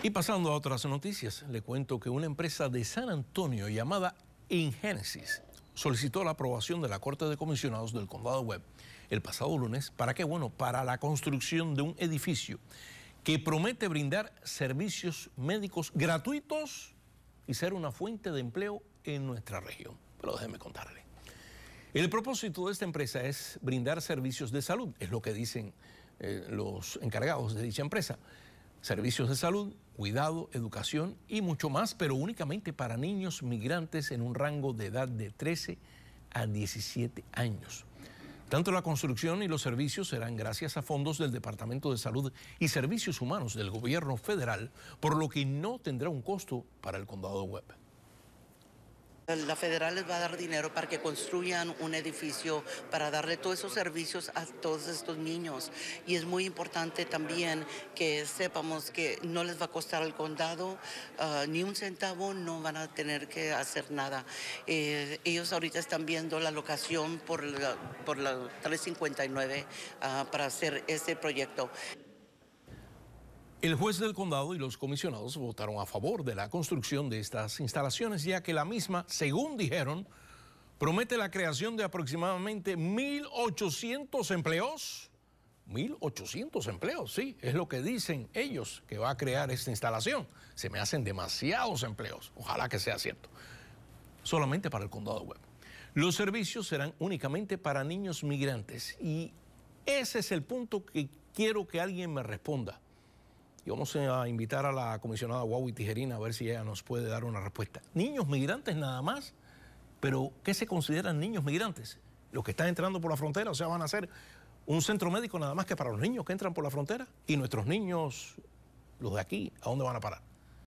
Y pasando a otras noticias, le cuento que una empresa de San Antonio llamada Ingenesis solicitó la aprobación de la Corte de Comisionados del Condado Web el pasado lunes. ¿Para qué? Bueno, para la construcción de un edificio que promete brindar servicios médicos gratuitos y ser una fuente de empleo en nuestra región. Pero déjeme contarle. El propósito de esta empresa es brindar servicios de salud, es lo que dicen eh, los encargados de dicha empresa. Servicios de salud, cuidado, educación y mucho más, pero únicamente para niños migrantes en un rango de edad de 13 a 17 años. Tanto la construcción y los servicios serán gracias a fondos del Departamento de Salud y Servicios Humanos del Gobierno Federal, por lo que no tendrá un costo para el condado de Webb. La federal les va a dar dinero para que construyan un edificio, para darle todos esos servicios a todos estos niños. Y es muy importante también que sepamos que no les va a costar al condado ah, ni un centavo, no van a tener que hacer nada. Eh, ellos ahorita están viendo la locación por la, por la 359 ah, para hacer este proyecto. El juez del condado y los comisionados votaron a favor de la construcción de estas instalaciones, ya que la misma, según dijeron, promete la creación de aproximadamente 1.800 empleos. 1.800 empleos, sí, es lo que dicen ellos que va a crear esta instalación. Se me hacen demasiados empleos, ojalá que sea cierto. Solamente para el condado web. Los servicios serán únicamente para niños migrantes y ese es el punto que quiero que alguien me responda. Y vamos a invitar a la comisionada Huawei Tijerina a ver si ella nos puede dar una respuesta. Niños migrantes nada más, pero ¿qué se consideran niños migrantes? Los que están entrando por la frontera, o sea, van a ser un centro médico nada más que para los niños que entran por la frontera. ¿Y nuestros niños, los de aquí, a dónde van a parar?